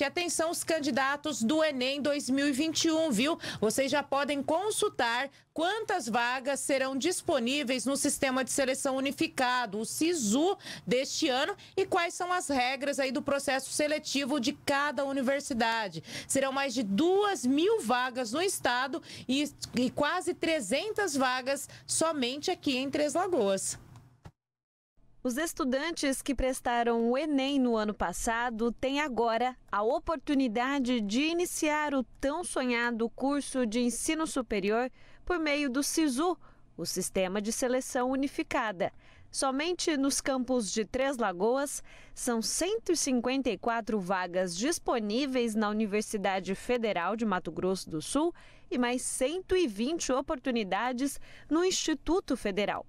E atenção os candidatos do Enem 2021, viu? Vocês já podem consultar quantas vagas serão disponíveis no Sistema de Seleção Unificado, o SISU, deste ano e quais são as regras aí do processo seletivo de cada universidade. Serão mais de duas mil vagas no estado e, e quase 300 vagas somente aqui em Três Lagoas. Os estudantes que prestaram o Enem no ano passado têm agora a oportunidade de iniciar o tão sonhado curso de ensino superior por meio do SISU, o Sistema de Seleção Unificada. Somente nos campos de Três Lagoas, são 154 vagas disponíveis na Universidade Federal de Mato Grosso do Sul e mais 120 oportunidades no Instituto Federal.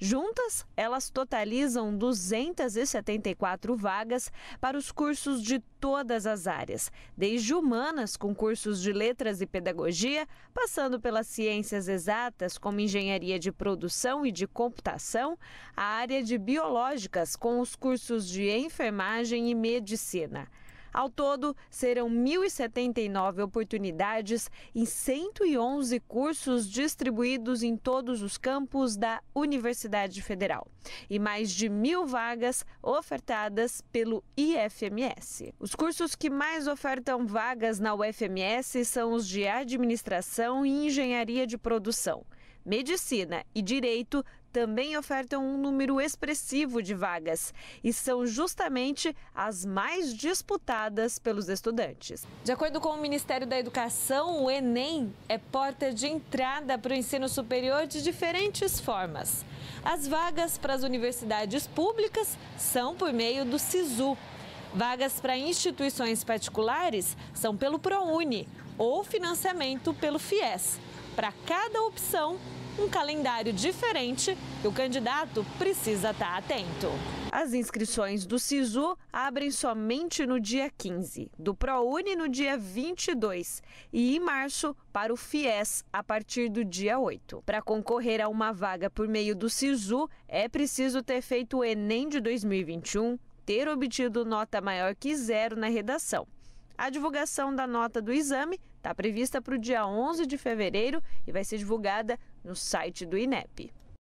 Juntas, elas totalizam 274 vagas para os cursos de todas as áreas, desde humanas, com cursos de letras e pedagogia, passando pelas ciências exatas, como engenharia de produção e de computação, a área de biológicas, com os cursos de enfermagem e medicina. Ao todo, serão 1.079 oportunidades em 111 cursos distribuídos em todos os campos da Universidade Federal e mais de mil vagas ofertadas pelo IFMS. Os cursos que mais ofertam vagas na UFMS são os de Administração e Engenharia de Produção. Medicina e Direito também ofertam um número expressivo de vagas e são justamente as mais disputadas pelos estudantes. De acordo com o Ministério da Educação, o Enem é porta de entrada para o ensino superior de diferentes formas. As vagas para as universidades públicas são por meio do SISU. Vagas para instituições particulares são pelo ProUni ou financiamento pelo FIES. Para cada opção, um calendário diferente e o candidato precisa estar atento. As inscrições do SISU abrem somente no dia 15, do ProUni no dia 22 e em março para o FIES a partir do dia 8. Para concorrer a uma vaga por meio do SISU, é preciso ter feito o Enem de 2021, ter obtido nota maior que zero na redação. A divulgação da nota do exame Está prevista para o dia 11 de fevereiro e vai ser divulgada no site do INEP.